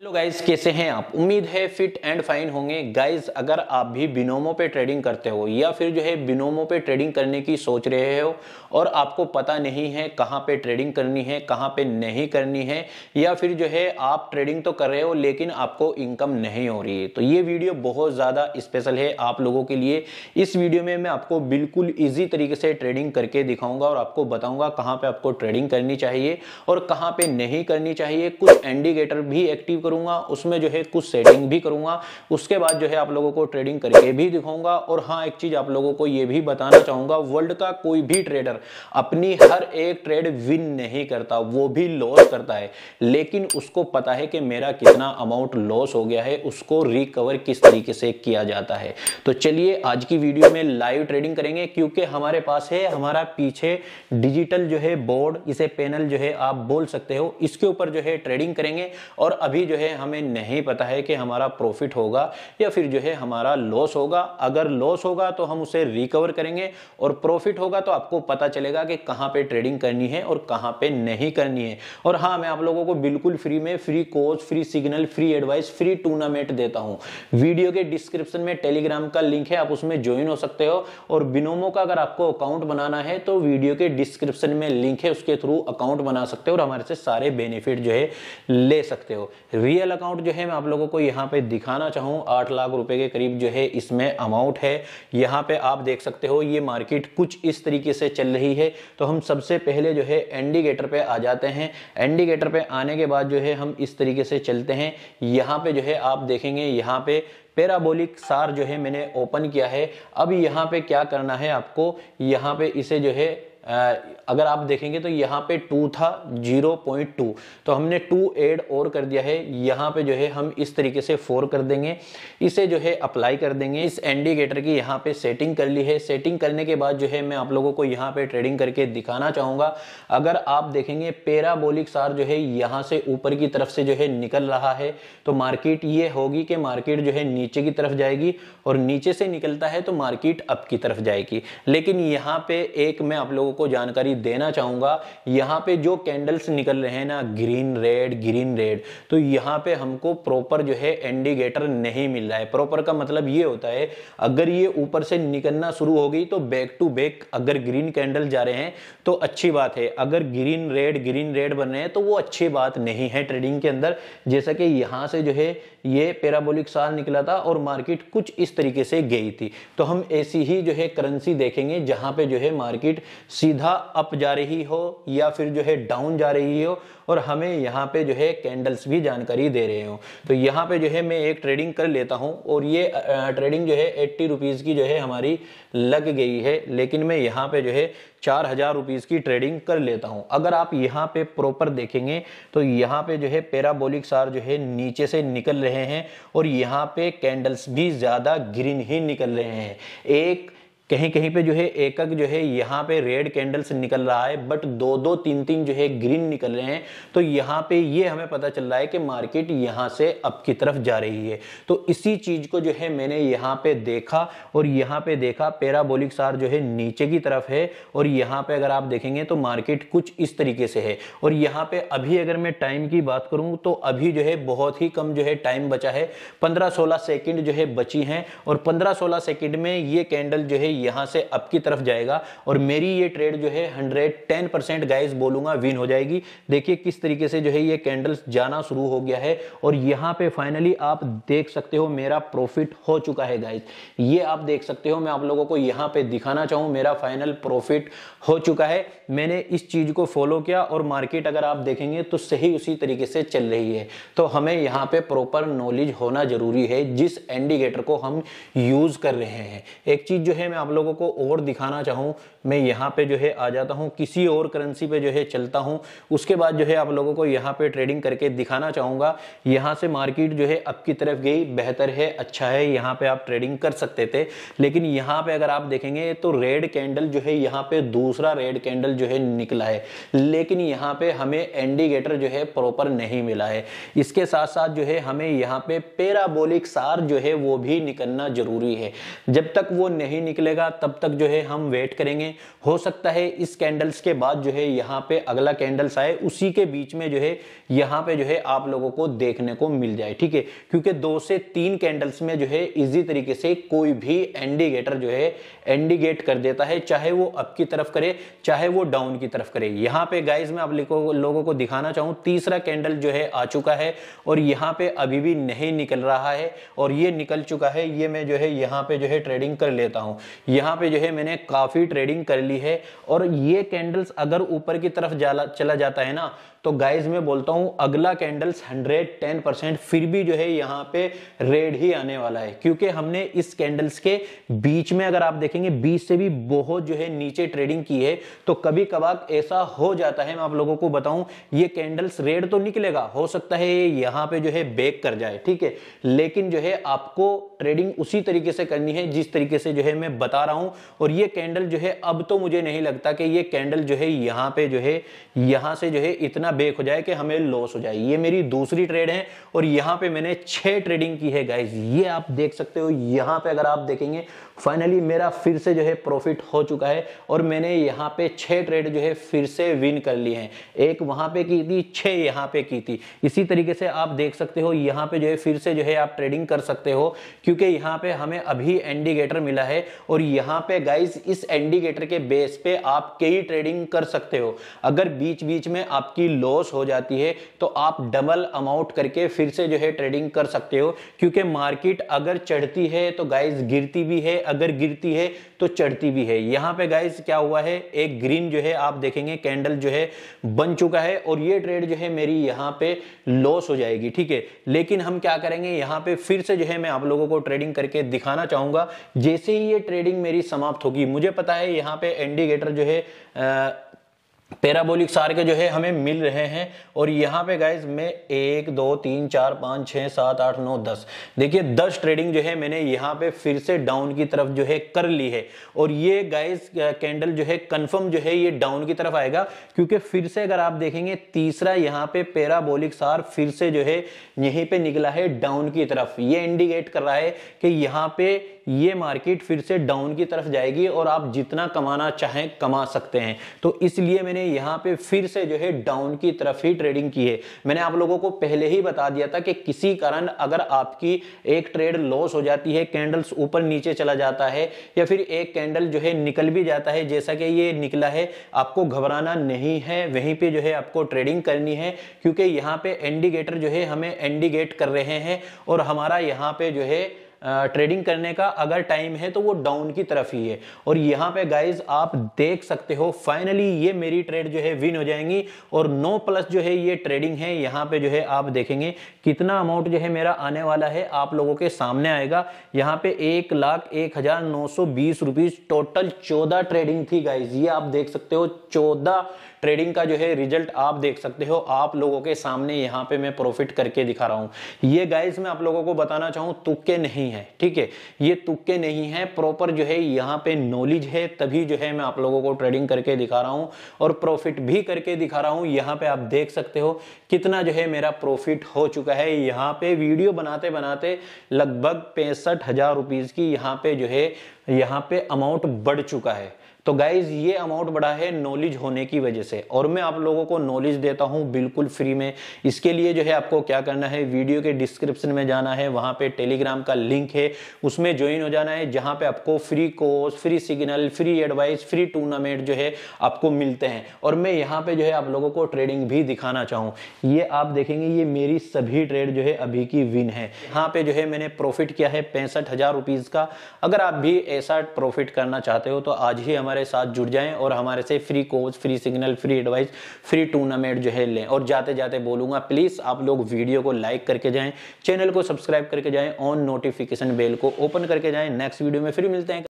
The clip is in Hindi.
हेलो गाइस कैसे हैं आप उम्मीद है फिट एंड फाइन होंगे गाइस अगर आप भी बिनोमों पे ट्रेडिंग करते हो या फिर जो है बिनोमों पे ट्रेडिंग करने की सोच रहे हो और आपको पता नहीं है कहाँ पे ट्रेडिंग करनी है कहाँ पे नहीं करनी है या फिर जो है आप ट्रेडिंग तो कर रहे हो लेकिन आपको इनकम नहीं हो रही है तो ये वीडियो बहुत ज़्यादा स्पेशल है आप लोगों के लिए इस वीडियो में मैं आपको बिल्कुल ईजी तरीके से ट्रेडिंग करके दिखाऊँगा और आपको बताऊँगा कहाँ पर आपको ट्रेडिंग करनी चाहिए और कहाँ पर नहीं करनी चाहिए कुछ इंडिकेटर भी एक्टिव करूंगा उसमें जो है कुछ सेटिंग भी करूंगा उसके बाद जो है आप लोगों को ट्रेडिंग करके भी दिखाऊंगा और हाँ एक चीज आप लोगों को यह भी बताना चाहूंगा वर्ल्ड का कोई भी ट्रेडर अपनी हर एक ट्रेड विन नहीं करता वो भी लॉस करता है लेकिन उसको पता है कि मेरा कितना अमाउंट लॉस हो गया है उसको रिकवर किस तरीके से किया जाता है तो चलिए आज की वीडियो में लाइव ट्रेडिंग करेंगे क्योंकि हमारे पास है हमारा पीछे डिजिटल जो है बोर्ड इसे पैनल जो है आप बोल सकते हो इसके ऊपर जो है ट्रेडिंग करेंगे और अभी जो है हमें नहीं पता है कि हमारा प्रॉफिट होगा या फिर जो है हमारा लॉस होगा अगर लॉस होगा तो हम उसे रिकवर करेंगे और प्रॉफिट होगा तो आपको पता चलेगा कि कहाँ पे ट्रेडिंग करनी है और कहाँ पे नहीं करनी है और हाँ मैं आप लोगों को बिल्कुल फ्री में free coach free signal free advice free tournament देता हूँ वीडियो के डिस्क्रिप्शन में टेलीग्राम का लिंक है आप उसमें ज्वाइन हो सकते हो और बिनोमो का अगर आपको अकाउंट बनाना है तो वीडियो के डिस्क्रिप्शन में लिंक है उसके थ्रू अकाउंट बना सकते हो और हमारे से सारे बेनिफिट जो है ले सकते हो रियल अकाउंट जो है मैं आप लोगों को यहाँ पे दिखाना चाहूँ आठ लाख रुपए के करीब जो है इसमें अमाउंट है यहाँ पे आप देख सकते हो ये मार्केट कुछ इस तरीके से चल रही है तो हम सबसे पहले जो है एंडिकेटर पे आ जाते हैं एंडिकेटर पे आने के बाद जो है हम इस तरीके से चलते हैं यहाँ पे जो है आप देखेंगे यहाँ पे पेराबोलिक सार जो है मैंने ओपन किया है अब यहाँ पे क्या करना है आपको यहाँ पे इसे जो है अगर आप देखेंगे तो यहाँ पे टू था जीरो पॉइंट टू तो हमने टू एड और कर दिया है यहाँ पे जो है हम इस तरीके से फोर कर देंगे इसे जो है अप्लाई कर देंगे इस इंडिकेटर की यहाँ पे सेटिंग कर ली है सेटिंग करने के बाद जो है मैं आप लोगों को यहाँ पे ट्रेडिंग करके दिखाना चाहूँगा अगर आप देखेंगे पेराबोलिक सार जो है यहाँ से ऊपर की तरफ से जो है निकल रहा है तो मार्केट ये होगी कि मार्केट जो है नीचे की तरफ जाएगी और नीचे से निकलता है तो मार्केट अप की तरफ जाएगी लेकिन यहाँ पे एक मैं आप लोगों को जानकारी देना चाहूंगा यहां पे जो कैंडल्स निकल रहे हैं ना ग्रीन रेड ग्रीन रेड तो यहां पे हमको प्रॉपर जो है इंडिकेटर नहीं मिल रहा है प्रॉपर का मतलब ये होता है अगर ये ऊपर से निकलना शुरू हो गई तो बैक टू बैक अगर ग्रीन कैंडल जा रहे हैं तो अच्छी बात है अगर ग्रीन रेड ग्रीन रेड बन रहे हैं तो वो अच्छी बात नहीं है ट्रेडिंग के अंदर जैसा कि यहां से जो है ये पेराबोलिक साल निकला था और मार्केट कुछ इस तरीके से गई थी तो हम ऐसी ही जो है करेंसी देखेंगे जहां पे जो है मार्केट सी सीधा अप जा रही हो या फिर जो है डाउन जा रही हो और हमें यहाँ पे जो है कैंडल्स भी जानकारी दे रहे हो तो यहाँ पे जो है मैं एक ट्रेडिंग कर लेता हूँ और ये ट्रेडिंग जो है एट्टी रुपीज़ की जो है हमारी लग गई है लेकिन मैं यहाँ पे जो है चार हजार रुपीज़ की ट्रेडिंग कर लेता हूँ अगर आप यहाँ पे प्रॉपर देखेंगे तो यहाँ पे जो है पेराबोलिक सार जो है नीचे से निकल रहे हैं और यहाँ पे कैंडल्स भी ज़्यादा ग्रीन ही निकल रहे हैं एक कहीं कहीं पे जो है एक एक जो है यहाँ पे रेड कैंडल्स निकल रहा है बट दो दो तीन तीन जो है ग्रीन निकल रहे हैं तो यहाँ पे ये हमें पता चल रहा है कि मार्केट यहाँ से अप की तरफ जा रही है तो इसी चीज को जो है मैंने यहाँ पे देखा और यहाँ पे देखा पेराबोलिक सार जो है नीचे की तरफ है और यहाँ पे अगर आप देखेंगे तो मार्केट कुछ इस तरीके से है और यहाँ पे अभी अगर मैं टाइम की बात करूँ तो अभी जो है बहुत ही कम जो है टाइम बचा है पंद्रह सोलह सेकेंड जो है बची है और पंद्रह सोलह सेकेंड में ये कैंडल जो है यहां से अप की तरफ जाएगा और मेरी ये ट्रेड जो है हंड्रेड टेन परसेंट गाइज बोलूंगा विन हो जाएगी देखिए किस तरीके से जो है ये कैंडल्स जाना शुरू हो गया है और यहां पे फाइनली आप देख सकते हो मेरा प्रॉफिट हो चुका है गाइज ये आप देख सकते हो मैं आप लोगों को यहां पर दिखाना चाहूँ मेरा फाइनल प्रॉफिट हो चुका है मैंने इस चीज को फॉलो किया और मार्केट अगर आप देखेंगे तो सही उसी तरीके से चल रही है तो हमें यहाँ पे प्रॉपर नॉलेज होना जरूरी है जिस इंडिकेटर को हम यूज कर रहे हैं एक चीज जो है मैं आप लोगों को और दिखाना चाहूँ मैं यहाँ पे जो है आ जाता हूँ किसी और करेंसी पे जो है चलता हूँ उसके बाद जो है आप लोगों को यहाँ पे ट्रेडिंग करके दिखाना चाहूँगा यहाँ से मार्केट जो है अब की तरफ गई बेहतर है अच्छा है यहाँ पे आप ट्रेडिंग कर सकते थे लेकिन यहाँ पे अगर आप देखेंगे तो रेड कैंडल जो है यहाँ पे दूसरा रेड कैंडल जो है निकला है लेकिन यहाँ पे हमें इंडिकेटर जो है प्रॉपर नहीं मिला है इसके साथ साथ जो है हमें यहाँ पे पेराबोलिक सार जो है वो भी निकलना जरूरी है जब तक वो नहीं निकलेगा जाएगा तब तक जो है हम वेट करेंगे हो सकता है इस कैंडल्स के बाद जो है यहाँ पे अगला कैंडल्स आए उसी के बीच में जो है यहाँ पे जो है आप लोगों को देखने को मिल जाए ठीक है क्योंकि दो से तीन कैंडल्स में जो है इजी तरीके से कोई भी एंडिगेटर जो है एंडिगेट कर देता है चाहे वो अप की तरफ करे चाहे वो डाउन की तरफ करे यहाँ पे गाइज में आप लोगों को दिखाना चाहूँ तीसरा कैंडल जो है आ चुका है और यहाँ पे अभी भी नहीं निकल रहा है और ये निकल चुका है ये मैं जो है यहाँ पे जो है ट्रेडिंग कर लेता हूँ यहाँ पे जो है मैंने काफ़ी ट्रेडिंग कर ली है और ये कैंडल्स अगर ऊपर की तरफ जाला चला जाता है ना तो गाइज मैं बोलता हूँ अगला कैंडल्स 110 परसेंट फिर भी जो है यहाँ पे रेड ही आने वाला है क्योंकि हमने इस कैंडल्स के बीच में अगर आप देखेंगे बीच से भी बहुत जो है नीचे ट्रेडिंग की है तो कभी कभार ऐसा हो जाता है मैं आप लोगों को बताऊं ये कैंडल्स रेड तो निकलेगा हो सकता है ये यहाँ पे जो है बेक कर जाए ठीक है लेकिन जो है आपको ट्रेडिंग उसी तरीके से करनी है जिस तरीके से जो है मैं बता बता रहा हूं और ये कैंडल जो है अब तो मुझे नहीं लगता कि ये कैंडल जो है यहां पे जो है यहां से जो है इतना बेक हो जाए कि हमें लॉस हो जाए ये मेरी दूसरी ट्रेड है और यहां पे मैंने छह ट्रेडिंग की है गाइज ये आप देख सकते हो यहां पे अगर आप देखेंगे फाइनली मेरा फिर से जो है प्रॉफिट हो चुका है और मैंने यहाँ पे छह ट्रेड जो है फिर से विन कर लिए हैं एक वहां पे की थी छह यहाँ पे की थी इसी तरीके से आप देख सकते हो यहाँ पे जो है फिर से जो है आप ट्रेडिंग कर सकते हो क्योंकि यहाँ पे हमें अभी इंडिकेटर मिला है और यहां पे गाइस इस इंडिकेटर के बेस पे आप कई ट्रेडिंग कर सकते हो अगर बीच बीच में आपकी लॉस हो जाती है तो आप डबल अमाउंट करके फिर से जो है ट्रेडिंग कर सकते हो क्योंकि मार्केट अगर चढ़ती है तो गाइस गिरती भी है अगर गिरती है तो चढ़ती भी है यहां पे गाइस क्या हुआ है एक ग्रीन जो है आप देखेंगे कैंडल जो है बन चुका है और ये ट्रेड जो है मेरी यहां पे लॉस हो जाएगी ठीक है लेकिन हम क्या करेंगे यहां पे फिर से जो है मैं आप लोगों को ट्रेडिंग करके दिखाना चाहूंगा जैसे ही ये ट्रेडिंग मेरी समाप्त होगी मुझे पता है यहां पे इंडिकेटर जो है आ, पैराबोलिक के जो है हमें मिल रहे हैं और यहाँ पे गाइज मैं एक दो तीन चार पाँच छः सात आठ नौ दस देखिए दस ट्रेडिंग जो है मैंने यहाँ पे फिर से डाउन की तरफ जो है कर ली है और ये गाइज कैंडल जो है कंफर्म जो है ये डाउन की तरफ आएगा क्योंकि फिर से अगर आप देखेंगे तीसरा यहाँ पे पैराबोलिक सार फिर से जो है यहीं पर निकला है डाउन की तरफ ये इंडिकेट कर रहा है कि यहाँ पे ये मार्केट फिर से डाउन की तरफ जाएगी और आप जितना कमाना चाहें कमा सकते हैं तो इसलिए मैंने यहां पे फिर से जो है डाउन की तरफ ही ट्रेडिंग की है मैंने आप लोगों को पहले ही बता दिया था कि किसी कारण अगर आपकी एक ट्रेड लॉस हो जाती है कैंडल्स ऊपर नीचे चला जाता है या फिर एक कैंडल जो है निकल भी जाता है जैसा कि ये निकला है आपको घबराना नहीं है वहीं पर जो है आपको ट्रेडिंग करनी है क्योंकि यहाँ पे इंडिकेटर जो है हमें इंडिकेट कर रहे हैं और हमारा यहाँ पे जो है ट्रेडिंग करने का अगर टाइम है तो वो डाउन की तरफ ही है और यहाँ पे गाइज आप देख सकते हो फाइनली ये मेरी ट्रेड जो है विन हो जाएंगी और नो प्लस जो है ये ट्रेडिंग है यहाँ पे जो है आप देखेंगे कितना अमाउंट जो है मेरा आने वाला है आप लोगों के सामने आएगा यहाँ पे एक लाख एक हजार नौ सौ बीस रुपीज टोटल चौदह ट्रेडिंग थी गाइज ये आप देख सकते हो चौदह ट्रेडिंग का जो है रिजल्ट आप देख सकते हो आप लोगों के सामने यहाँ पे मैं प्रॉफिट करके दिखा रहा हूँ ये गाइज मैं आप लोगों को बताना चाहूँ तुक्के नहीं नहीं है ठीक है ये तुक्के नहीं है प्रॉपर जो है यहाँ पे नॉलेज है तभी जो है मैं आप लोगों को ट्रेडिंग करके दिखा रहा हूँ और प्रॉफिट भी करके दिखा रहा हूँ यहाँ पे आप देख सकते हो कितना जो है मेरा प्रॉफिट हो चुका है यहाँ पे वीडियो बनाते बनाते लगभग पैंसठ हजार रुपीज की यहाँ पे जो है यहाँ पे अमाउंट बढ़ चुका है तो गाइज ये अमाउंट बड़ा है नॉलेज होने की वजह से और मैं आप लोगों को नॉलेज देता हूँ बिल्कुल फ्री में इसके लिए जो है आपको क्या करना है वीडियो के डिस्क्रिप्शन में जाना है वहाँ पे टेलीग्राम का लिंक है उसमें ज्वाइन हो जाना है जहाँ पे आपको free course free signal free advice free tournament जो है आपको मिलते हैं और मैं यहाँ पे जो है आप लोगों को ट्रेडिंग भी दिखाना चाहूँ ये आप देखेंगे ये मेरी सभी ट्रेड जो है अभी की विन है यहाँ पे जो है मैंने प्रॉफिट किया है पैंसठ हजार रुपीज का अगर आप भी ऐसा प्रॉफिट करना चाहते हो तो आज ही हमारे हमारे साथ जुड़ जाएं और हमारे से free coach free signal free advice free tournament जो है लें और जाते जाते बोलूंगा प्लीज़ आप लोग वीडियो को लाइक करके जाएं चैनल को सब्सक्राइब करके जाएं ऑन नोटिफिकेशन बेल को ओपन करके जाएं नेक्स्ट वीडियो में फिर मिलते हैं